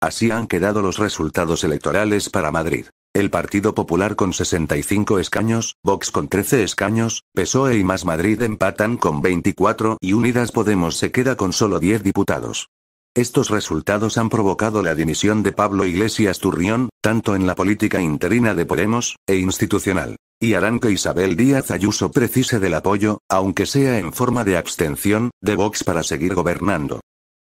Así han quedado los resultados electorales para Madrid. El Partido Popular con 65 escaños, Vox con 13 escaños, PSOE y Más Madrid empatan con 24 y Unidas Podemos se queda con solo 10 diputados. Estos resultados han provocado la dimisión de Pablo Iglesias Turrión, tanto en la política interina de Podemos, e institucional. Y harán que Isabel Díaz Ayuso precise del apoyo, aunque sea en forma de abstención, de Vox para seguir gobernando.